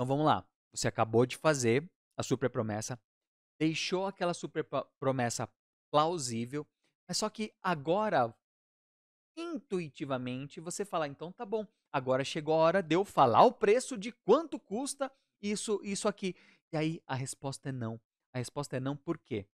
Então vamos lá. Você acabou de fazer a super promessa, deixou aquela super promessa plausível, mas só que agora intuitivamente você fala, então tá bom, agora chegou a hora de eu falar o preço de quanto custa isso, isso aqui. E aí a resposta é não. A resposta é não por quê?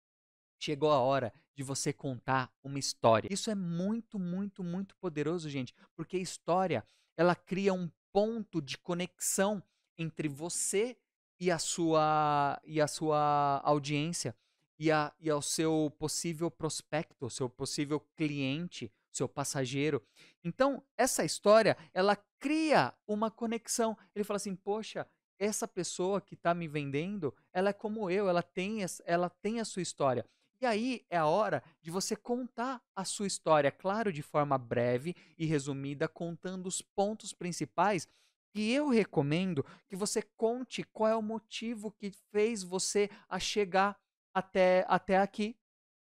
Chegou a hora de você contar uma história. Isso é muito, muito, muito poderoso, gente, porque a história, ela cria um ponto de conexão entre você e a sua, e a sua audiência e, a, e ao seu possível prospecto, seu possível cliente, seu passageiro. Então, essa história, ela cria uma conexão. Ele fala assim: "Poxa, essa pessoa que está me vendendo, ela é como eu, ela tem, ela tem a sua história. E aí é a hora de você contar a sua história, claro, de forma breve e resumida, contando os pontos principais e eu recomendo que você conte qual é o motivo que fez você a chegar até, até aqui.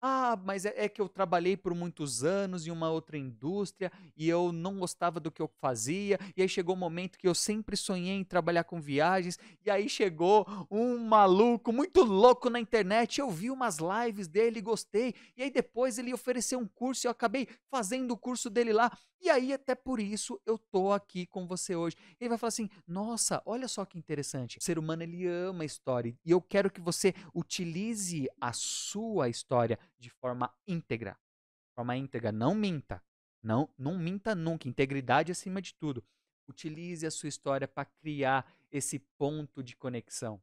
Ah, mas é, é, que eu trabalhei por muitos anos em uma outra indústria e eu não gostava do que eu fazia. E aí chegou um momento que eu sempre sonhei em trabalhar com viagens. E aí chegou um maluco muito louco na internet. Eu vi umas lives dele, gostei. E aí depois ele ofereceu um curso e eu acabei fazendo o curso dele lá. E aí até por isso eu tô aqui com você hoje. Ele vai falar assim: "Nossa, olha só que interessante. O ser humano ele ama a história e eu quero que você utilize a sua história de forma íntegra. De forma íntegra, não minta. Não, não minta nunca. Integridade acima de tudo. Utilize a sua história para criar esse ponto de conexão.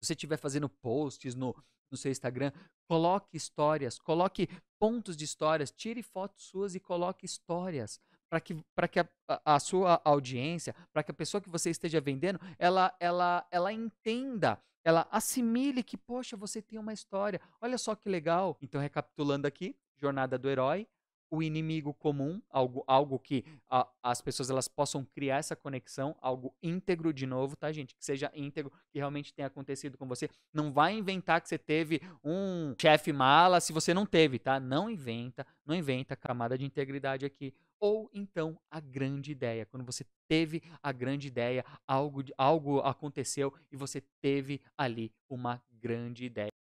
Se você estiver fazendo posts no, no seu Instagram, coloque histórias, coloque pontos de histórias, tire fotos suas e coloque histórias para que, pra que a, a, sua audiência, para que a pessoa que você esteja vendendo, ela, ela, ela entenda, ela assimile que, poxa, você tem uma história. Olha só que legal. Então, recapitulando aqui, jornada do herói, o inimigo comum, algo, algo que a, as pessoas elas possam criar essa conexão, algo íntegro de novo, tá, gente? Que seja íntegro, que realmente tenha acontecido com você. Não vai inventar que você teve um chefe mala se você não teve, tá? Não inventa, não inventa camada de integridade aqui ou então a grande ideia, quando você teve a grande ideia, algo, algo aconteceu e você teve ali uma grande ideia.